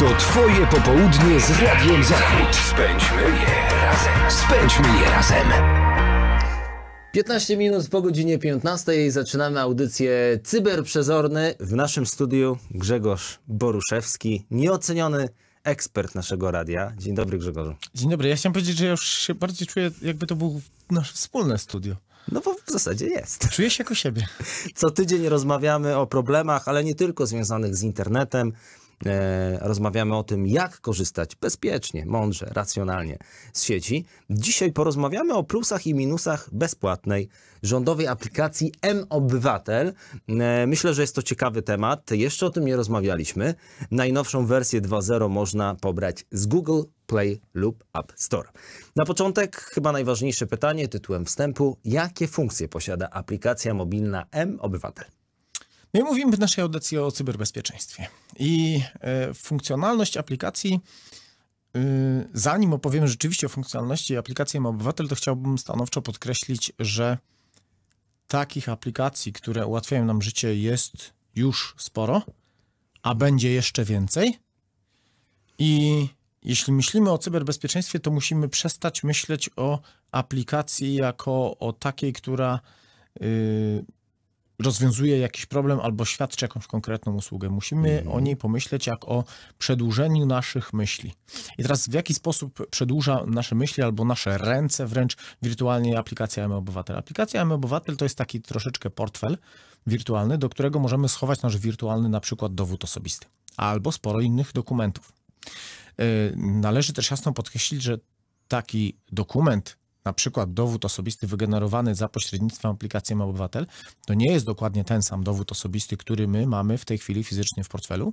To Twoje popołudnie z Radiem Zachód. Spędźmy je razem. Spędźmy je razem. 15 minut po godzinie 15 zaczynamy audycję Cyberprzezorny. W naszym studiu Grzegorz Boruszewski, nieoceniony ekspert naszego radia. Dzień dobry Grzegorzu. Dzień dobry. Ja chciałem powiedzieć, że ja już się bardziej czuję, jakby to było nasze wspólne studio. No bo w zasadzie jest. Czuję się jako siebie. Co tydzień rozmawiamy o problemach, ale nie tylko związanych z internetem, E, rozmawiamy o tym, jak korzystać bezpiecznie, mądrze, racjonalnie z sieci. Dzisiaj porozmawiamy o plusach i minusach bezpłatnej rządowej aplikacji M-Obywatel. E, myślę, że jest to ciekawy temat. Jeszcze o tym nie rozmawialiśmy. Najnowszą wersję 2.0 można pobrać z Google Play lub App Store. Na początek chyba najważniejsze pytanie tytułem wstępu: jakie funkcje posiada aplikacja mobilna M-Obywatel? No mówimy w naszej audycji o cyberbezpieczeństwie. I y, funkcjonalność aplikacji, y, zanim opowiemy rzeczywiście o funkcjonalności aplikacji M-Obywatel, to chciałbym stanowczo podkreślić, że takich aplikacji, które ułatwiają nam życie, jest już sporo, a będzie jeszcze więcej. I jeśli myślimy o cyberbezpieczeństwie, to musimy przestać myśleć o aplikacji jako o takiej, która. Y, rozwiązuje jakiś problem albo świadczy jakąś konkretną usługę. Musimy mhm. o niej pomyśleć jak o przedłużeniu naszych myśli. I teraz w jaki sposób przedłuża nasze myśli albo nasze ręce wręcz wirtualnie aplikacja M Obywatel? Aplikacja M Obywatel to jest taki troszeczkę portfel wirtualny, do którego możemy schować nasz wirtualny na przykład dowód osobisty albo sporo innych dokumentów. Y, należy też jasno podkreślić, że taki dokument na przykład dowód osobisty wygenerowany za pośrednictwem aplikacji Obywatel, to nie jest dokładnie ten sam dowód osobisty, który my mamy w tej chwili fizycznie w portfelu,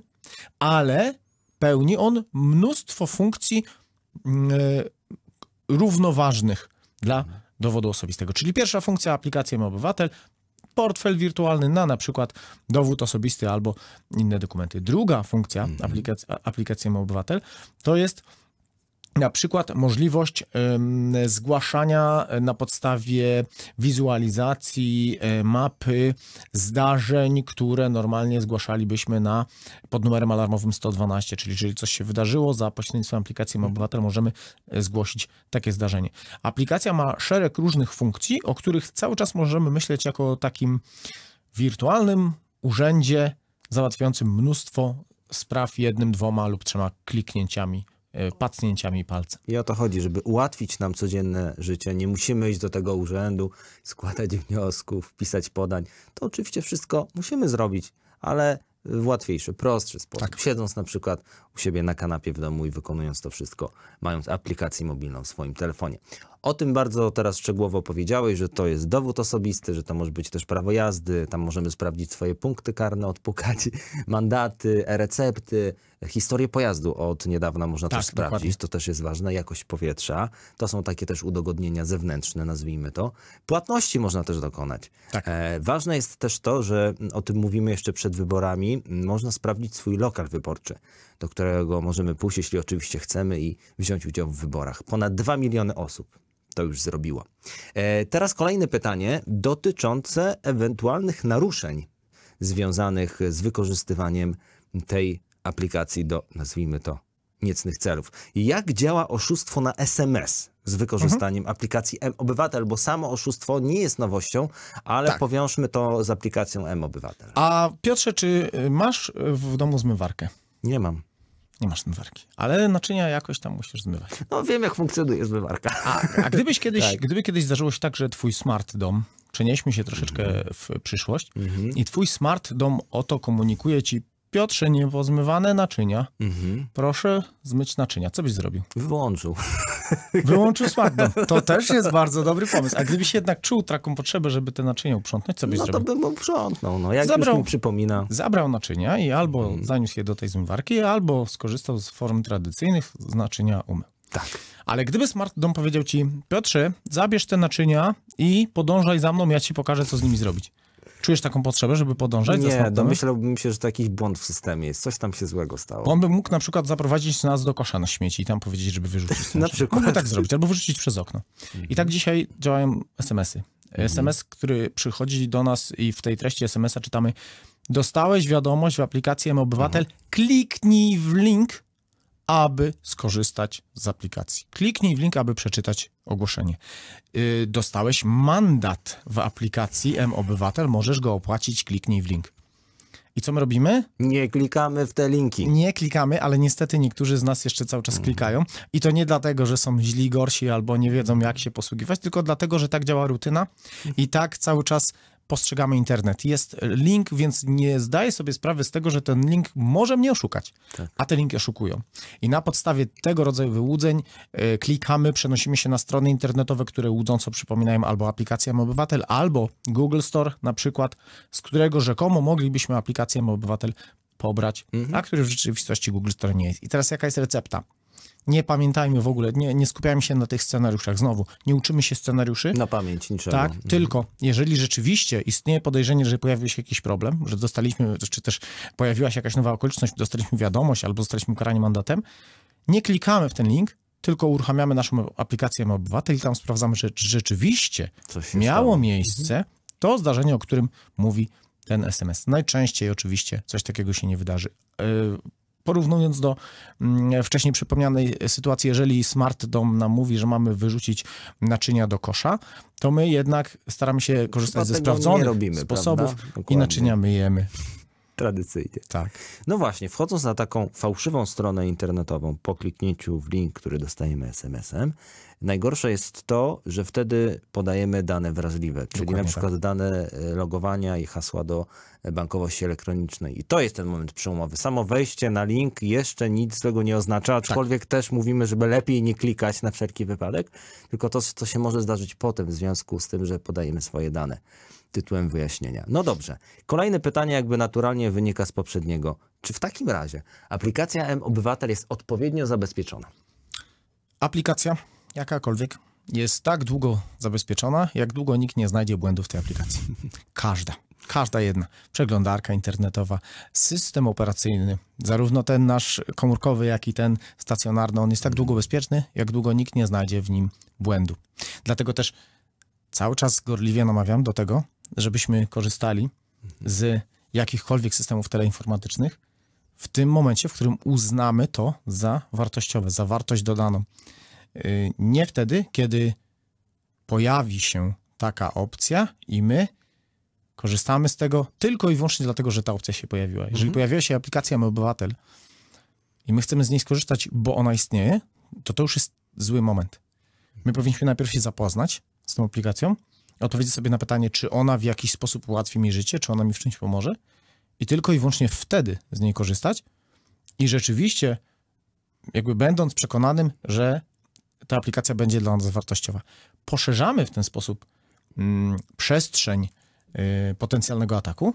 ale pełni on mnóstwo funkcji mm, e, równoważnych dla dowodu osobistego. Czyli pierwsza funkcja aplikacji Obywatel portfel wirtualny na na przykład dowód osobisty albo inne dokumenty. Druga funkcja mm -hmm. aplikacji, aplikacji Obywatel to jest na przykład możliwość zgłaszania na podstawie wizualizacji e, mapy zdarzeń, które normalnie zgłaszalibyśmy na pod numerem alarmowym 112, czyli jeżeli coś się wydarzyło, za pośrednictwem aplikacji Obywatel możemy e, zgłosić takie zdarzenie. Aplikacja ma szereg różnych funkcji, o których cały czas możemy myśleć jako o takim wirtualnym urzędzie załatwiającym mnóstwo spraw jednym, dwoma lub trzema kliknięciami E, pacnięciami palca. I o to chodzi, żeby ułatwić nam codzienne życie. Nie musimy iść do tego urzędu, składać wniosków, pisać podań. To oczywiście wszystko musimy zrobić, ale w łatwiejszy, prostszy sposób. Tak. Siedząc na przykład u siebie na kanapie w domu i wykonując to wszystko, mając aplikację mobilną w swoim telefonie. O tym bardzo teraz szczegółowo powiedziałeś, że to jest dowód osobisty, że to może być też prawo jazdy, tam możemy sprawdzić swoje punkty karne, odpukać mandaty, recepty, historię pojazdu od niedawna można tak, też sprawdzić, dokładnie. to też jest ważne, jakość powietrza, to są takie też udogodnienia zewnętrzne, nazwijmy to. Płatności można też dokonać. Tak. E, ważne jest też to, że o tym mówimy jeszcze przed wyborami, można sprawdzić swój lokal wyborczy, do którego możemy pójść, jeśli oczywiście chcemy i wziąć udział w wyborach. Ponad 2 miliony osób to już zrobiło. E, teraz kolejne pytanie dotyczące ewentualnych naruszeń związanych z wykorzystywaniem tej aplikacji do, nazwijmy to, niecnych celów. Jak działa oszustwo na SMS z wykorzystaniem mhm. aplikacji M-Obywatel, bo samo oszustwo nie jest nowością, ale tak. powiążmy to z aplikacją M-Obywatel. A Piotrze, czy masz w domu zmywarkę? Nie mam. Nie masz zmywarki. Ale naczynia jakoś tam musisz zmywać. No wiem, jak funkcjonuje zmywarka. A, a gdybyś kiedyś, tak. gdyby kiedyś zdarzyło się tak, że twój smart dom, przenieśmy się troszeczkę mhm. w przyszłość mhm. i twój smart dom oto komunikuje ci Piotrze, niepozmywane naczynia. Mhm. Proszę zmyć naczynia. Co byś zrobił? Wyłączył. Wyłączył smartband. To też jest bardzo dobry pomysł. A gdybyś jednak czuł taką potrzebę, żeby te naczynia uprzątnąć, co byś no zrobił? No to bym uprzątnął, no. Jak zabrał, już mi przypomina. Zabrał naczynia i albo hmm. zaniósł je do tej zmywarki, albo skorzystał z form tradycyjnych z naczynia umył. Tak. Ale gdyby Smart Dom powiedział ci, Piotrze, zabierz te naczynia i podążaj za mną, ja ci pokażę, co z nimi zrobić. Czujesz taką potrzebę, żeby podążać? Nie, domyślałbym się, że to jakiś błąd w systemie jest. Coś tam się złego stało. Bo on by mógł na przykład zaprowadzić nas do kosza na śmieci i tam powiedzieć, żeby wyrzucić. na przykład. Mógłby tak zrobić, albo wyrzucić przez okno. I tak mhm. dzisiaj działają SMS-y. SMS, mhm. który przychodzi do nas i w tej treści SMS-a czytamy Dostałeś wiadomość w aplikacji M-Obywatel, mhm. kliknij w link aby skorzystać z aplikacji. Kliknij w link, aby przeczytać ogłoszenie. Y, dostałeś mandat w aplikacji M-Obywatel, możesz go opłacić, kliknij w link. I co my robimy? Nie klikamy w te linki. Nie klikamy, ale niestety niektórzy z nas jeszcze cały czas mm. klikają. I to nie dlatego, że są źli, gorsi albo nie wiedzą, jak się posługiwać, tylko dlatego, że tak działa rutyna i tak cały czas postrzegamy internet. Jest link, więc nie zdaję sobie sprawy z tego, że ten link może mnie oszukać, tak. a te linki oszukują. I na podstawie tego rodzaju wyłudzeń y, klikamy, przenosimy się na strony internetowe, które łudząco przypominają albo aplikację Obywatel, albo Google Store na przykład, z którego rzekomo moglibyśmy aplikację Obywatel pobrać, mhm. a który w rzeczywistości Google Store nie jest. I teraz jaka jest recepta? nie pamiętajmy w ogóle, nie, nie skupiajmy się na tych scenariuszach. Znowu, nie uczymy się scenariuszy. Na pamięć niczego. Tak, mhm. tylko jeżeli rzeczywiście istnieje podejrzenie, że pojawił się jakiś problem, że dostaliśmy, czy też pojawiła się jakaś nowa okoliczność, dostaliśmy wiadomość albo zostaliśmy karani mandatem, nie klikamy w ten link, tylko uruchamiamy naszą aplikację Obywatel i tam sprawdzamy, że rzeczywiście miało stało. miejsce to zdarzenie, o którym mówi ten SMS. Najczęściej oczywiście coś takiego się nie wydarzy. Yy, porównując do mm, wcześniej przypomnianej sytuacji, jeżeli smart dom nam mówi, że mamy wyrzucić naczynia do kosza, to my jednak staramy się korzystać ze sprawdzonych robimy, sposobów i naczynia myjemy. Tradycyjnie. Tak. No właśnie, wchodząc na taką fałszywą stronę internetową po kliknięciu w link, który dostajemy SMS-em, najgorsze jest to, że wtedy podajemy dane wrażliwe, czyli Dokładnie na tak. przykład tak. dane e, logowania i hasła do e, bankowości elektronicznej. I to jest ten moment przełomowy. Samo wejście na link jeszcze nic złego nie oznacza, tak. aczkolwiek tak. też mówimy, żeby lepiej nie klikać na wszelki wypadek, tylko to, co się może zdarzyć potem w związku z tym, że podajemy swoje dane tytułem wyjaśnienia. No dobrze. Kolejne pytanie jakby naturalnie wynika z poprzedniego. Czy w takim razie aplikacja M-Obywatel jest odpowiednio zabezpieczona? Aplikacja, jakakolwiek, jest tak długo zabezpieczona, jak długo nikt nie znajdzie błędów tej aplikacji. Każda. Każda jedna. Przeglądarka internetowa, system operacyjny, zarówno ten nasz komórkowy, jak i ten stacjonarny, on jest tak długo bezpieczny, jak długo nikt nie znajdzie w nim błędu. Dlatego też cały czas gorliwie namawiam do tego, żebyśmy korzystali z jakichkolwiek systemów teleinformatycznych w tym momencie, w którym uznamy to za wartościowe, za wartość dodaną. Y, nie wtedy, kiedy pojawi się taka opcja i my korzystamy z tego tylko i wyłącznie dlatego, że ta opcja się pojawiła. Jeżeli mhm. pojawiła się aplikacja Mój Obywatel i my chcemy z niej skorzystać, bo ona istnieje, to to już jest zły moment. My powinniśmy najpierw się zapoznać z tą aplikacją, odpowiedzieć sobie na pytanie, czy ona w jakiś sposób ułatwi mi życie, czy ona mi w czymś pomoże, i tylko i wyłącznie wtedy z niej korzystać. I rzeczywiście, jakby będąc przekonanym, że ta aplikacja będzie dla nas wartościowa. Poszerzamy w ten sposób mm, przestrzeń y, potencjalnego ataku,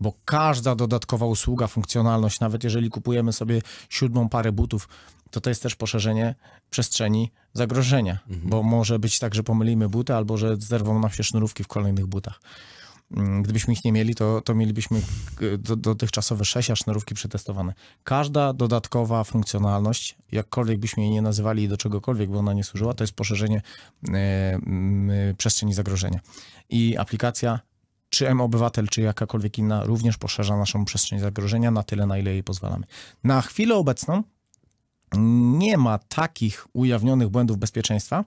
bo każda dodatkowa usługa, funkcjonalność, nawet jeżeli kupujemy sobie siódmą parę butów, to to jest też poszerzenie przestrzeni zagrożenia, mhm. bo może być tak, że pomylimy buty albo że zerwą nam się sznurówki w kolejnych butach. Mm, gdybyśmy ich nie mieli, to, to mielibyśmy y, dotychczasowe 6 sznurówki przetestowane. Każda dodatkowa funkcjonalność, jakkolwiek byśmy jej nie nazywali i do czegokolwiek by ona nie służyła, to jest poszerzenie y, y, przestrzeni zagrożenia. I aplikacja czy M-Obywatel, czy jakakolwiek inna, również poszerza naszą przestrzeń zagrożenia na tyle, na ile jej pozwalamy. Na chwilę obecną nie ma takich ujawnionych błędów bezpieczeństwa,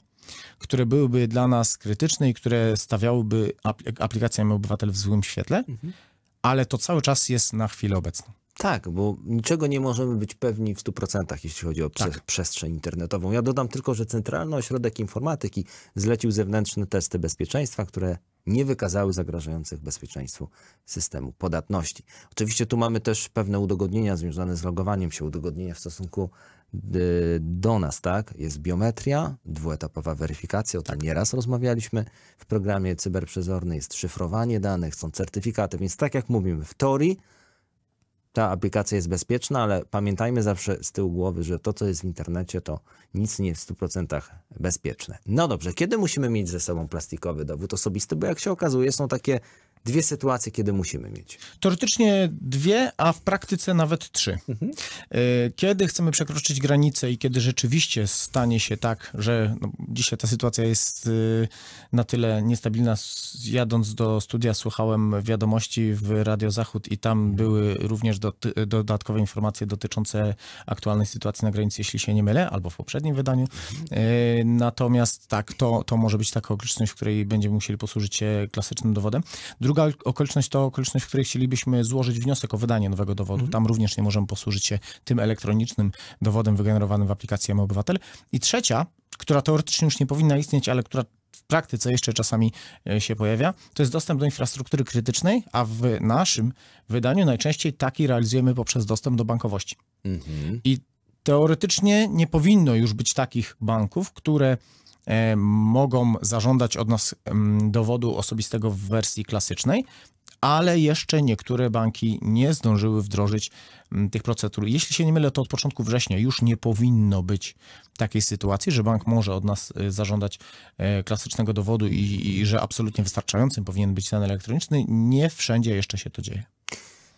które byłyby dla nas krytyczne i które stawiałyby aplikację M-Obywatel w złym świetle, mhm. ale to cały czas jest na chwilę obecną. Tak, bo niczego nie możemy być pewni w 100%, jeśli chodzi o tak. przestrzeń internetową. Ja dodam tylko, że Centralny Ośrodek Informatyki zlecił zewnętrzne testy bezpieczeństwa, które nie wykazały zagrażających bezpieczeństwu systemu podatności. Oczywiście tu mamy też pewne udogodnienia związane z logowaniem się, udogodnienia w stosunku y, do nas, tak? Jest biometria, dwuetapowa weryfikacja, o tym tak. nieraz rozmawialiśmy w programie cyberprzezorny, jest szyfrowanie danych, są certyfikaty, więc tak jak mówimy, w teorii ta aplikacja jest bezpieczna, ale pamiętajmy zawsze z tyłu głowy, że to, co jest w internecie, to nic nie jest w 100% bezpieczne. No dobrze, kiedy musimy mieć ze sobą plastikowy dowód osobisty? Bo jak się okazuje, są takie dwie sytuacje, kiedy musimy mieć. Teoretycznie dwie, a w praktyce nawet trzy. Mhm. Y, kiedy chcemy przekroczyć granicę i kiedy rzeczywiście stanie się tak, że no, dzisiaj ta sytuacja jest y, na tyle niestabilna. Jadąc do studia słuchałem wiadomości w Radio Zachód i tam mhm. były również do, dodatkowe informacje dotyczące aktualnej sytuacji na granicy, jeśli się nie mylę, albo w poprzednim wydaniu. Mhm. Y, natomiast tak, to, to może być taka okoliczność, w której będziemy musieli posłużyć się klasycznym dowodem. Druga okoliczność to okoliczność, w której chcielibyśmy złożyć wniosek o wydanie nowego dowodu. Mhm. Tam również nie możemy posłużyć się tym elektronicznym dowodem wygenerowanym w aplikacji M-Obywatel. I trzecia, która teoretycznie już nie powinna istnieć, ale która w praktyce jeszcze czasami e, się pojawia, to jest dostęp do infrastruktury krytycznej, a w naszym wydaniu najczęściej taki realizujemy poprzez dostęp do bankowości. Mhm. I teoretycznie nie powinno już być takich banków, które E, mogą zażądać od nas dowodu osobistego w wersji klasycznej, ale jeszcze niektóre banki nie zdążyły wdrożyć tych procedur. Jeśli się nie mylę, to od początku września już nie powinno być takiej sytuacji, że bank może od nas e, zażądać e, klasycznego dowodu i, i że absolutnie wystarczającym powinien być ten elektroniczny. Nie wszędzie jeszcze się to dzieje.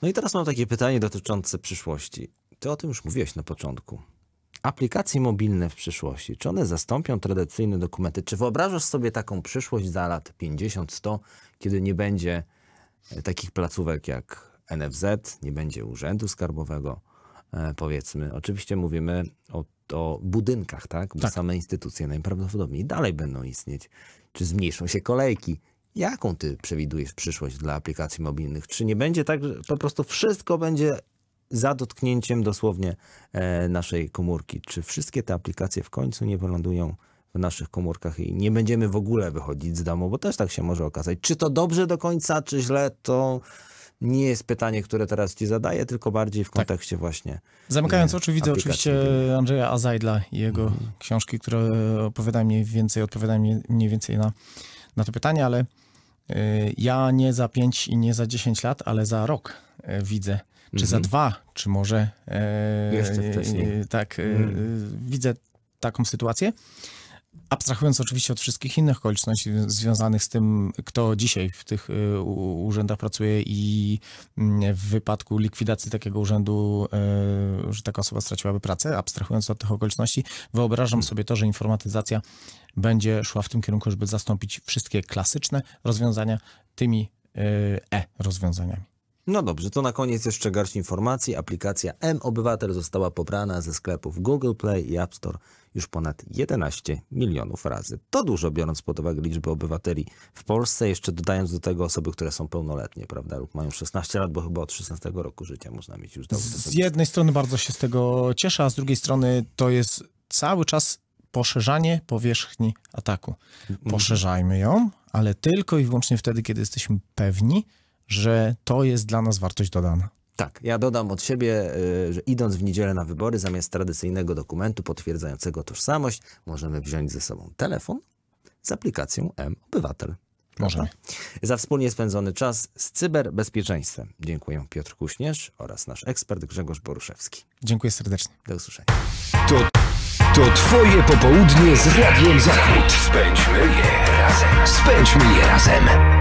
No i teraz mam takie pytanie dotyczące przyszłości. Ty o tym już mówiłeś na początku aplikacje mobilne w przyszłości, czy one zastąpią tradycyjne dokumenty? Czy wyobrażasz sobie taką przyszłość za lat 50-100, kiedy nie będzie e, takich placówek jak NFZ, nie będzie urzędu skarbowego, e, powiedzmy. Oczywiście mówimy o, o budynkach, tak? Bo tak. same instytucje najprawdopodobniej dalej będą istnieć. Czy zmniejszą się kolejki? Jaką ty przewidujesz przyszłość dla aplikacji mobilnych? Czy nie będzie tak, że po prostu wszystko będzie za dotknięciem dosłownie e, naszej komórki. Czy wszystkie te aplikacje w końcu nie wylądują w naszych komórkach i nie będziemy w ogóle wychodzić z domu, bo też tak się może okazać. Czy to dobrze do końca, czy źle, to nie jest pytanie, które teraz ci zadaję, tylko bardziej w tak. kontekście tak. właśnie. E, Zamykając oczy, widzę oczywiście Andrzeja Azajdla i jego mhm. książki, które opowiadają mniej więcej, odpowiadają mniej więcej na, na to pytanie, ale e, ja nie za 5 i nie za 10 lat, ale za rok widzę czy mhm. za dwa, czy może. E, Jeszcze wcześniej. E, tak, e, mhm. widzę taką sytuację. Abstrahując oczywiście od wszystkich innych okoliczności związanych z tym, kto dzisiaj w tych e, urzędach pracuje i mm, w wypadku likwidacji takiego urzędu, e, że taka osoba straciłaby pracę, abstrahując od tych okoliczności, wyobrażam sobie to, że informatyzacja będzie szła w tym kierunku, żeby zastąpić wszystkie klasyczne rozwiązania tymi e-rozwiązaniami. No dobrze, to na koniec jeszcze garść informacji. Aplikacja M-Obywatel została pobrana ze sklepów Google Play i App Store już ponad 11 milionów razy. To dużo, biorąc pod uwagę liczbę obywateli w Polsce, jeszcze dodając do tego osoby, które są pełnoletnie, prawda, lub mają 16 lat, bo chyba od 16 roku życia można mieć już dowód. Z jednej strony bardzo się z tego cieszę, a z drugiej strony to jest cały czas poszerzanie powierzchni ataku. Mhm. Poszerzajmy ją, ale tylko i wyłącznie wtedy, kiedy jesteśmy pewni, że to jest dla nas wartość dodana. Tak, ja dodam od siebie, y, że idąc w niedzielę na wybory, zamiast tradycyjnego dokumentu potwierdzającego tożsamość, możemy wziąć ze sobą telefon z aplikacją M-Obywatel. Możemy. Za wspólnie spędzony czas z cyberbezpieczeństwem. Dziękuję Piotr Kuśnierz oraz nasz ekspert Grzegorz Boruszewski. Dziękuję serdecznie. Do usłyszenia. To, to twoje popołudnie z Radiem Zachód. Spędźmy je razem. Spędźmy je razem.